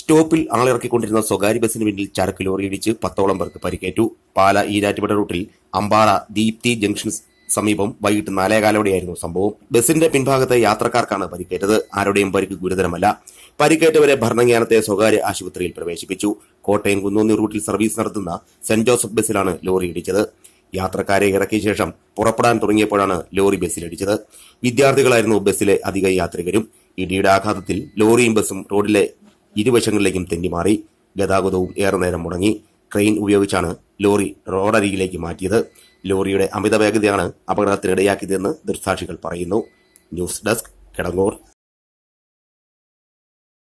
സ്റ്റോപ്പിൽ ആളിറക്കിക്കൊണ്ടിരുന്ന സ്വകാര്യ ബസിന് പിന്നിൽ ചരക്ക് ഇടിച്ച് പത്തോളം പേർക്ക് പരിക്കേറ്റു പാല ഈരാറ്റുപട റൂട്ടിൽ അമ്പാറ ദീപ്തി ജംഗ്ഷൻ സമീപം വൈകിട്ട് നാലേകാലോടെയായിരുന്നു സംഭവം ബസിന്റെ പിൻഭാഗത്തെ യാത്രക്കാർക്കാണ് പരിക്കേറ്റത് ആരുടെയും പരിക്ക് ഗുരുതരമല്ല പരിക്കേറ്റവരെ ഭരണജ്ഞാനത്തെ സ്വകാര്യ ആശുപത്രിയിൽ പ്രവേശിപ്പിച്ചു കോട്ടയം കുന്നോന്നി റൂട്ടിൽ സർവീസ് നടത്തുന്ന സെന്റ് ജോസഫ് ബസ്സിലാണ് ലോറി ഇടിച്ചത് യാത്രക്കാരെ ഇറക്കിയ ശേഷം പുറപ്പെടാൻ തുടങ്ങിയപ്പോഴാണ് ലോറി ബസ്സിലിടിച്ചത് വിദ്യാർത്ഥികളായിരുന്നു ബസ്സിലെ അധിക യാത്രികരും ഇടിയുടെ ആഘാതത്തിൽ ലോറിയും ബസ്സും റോഡിലെ ഇരുവശങ്ങളിലേക്കും തെന്നിമാറി ഗതാഗതവും ഏറെ നേരം മുടങ്ങി ക്രെയിൻ ഉപയോഗിച്ചാണ് ലോറി റോഡരികിലേക്ക് മാറ്റിയത് ലോറിയുടെ അമിത വേഗതയാണ് അപകടത്തിനിടയാക്കിയതെന്ന് ദൃക്സാക്ഷികൾ പറയുന്നു ന്യൂസ് ഡെസ്ക് കിടങ്ങൂർ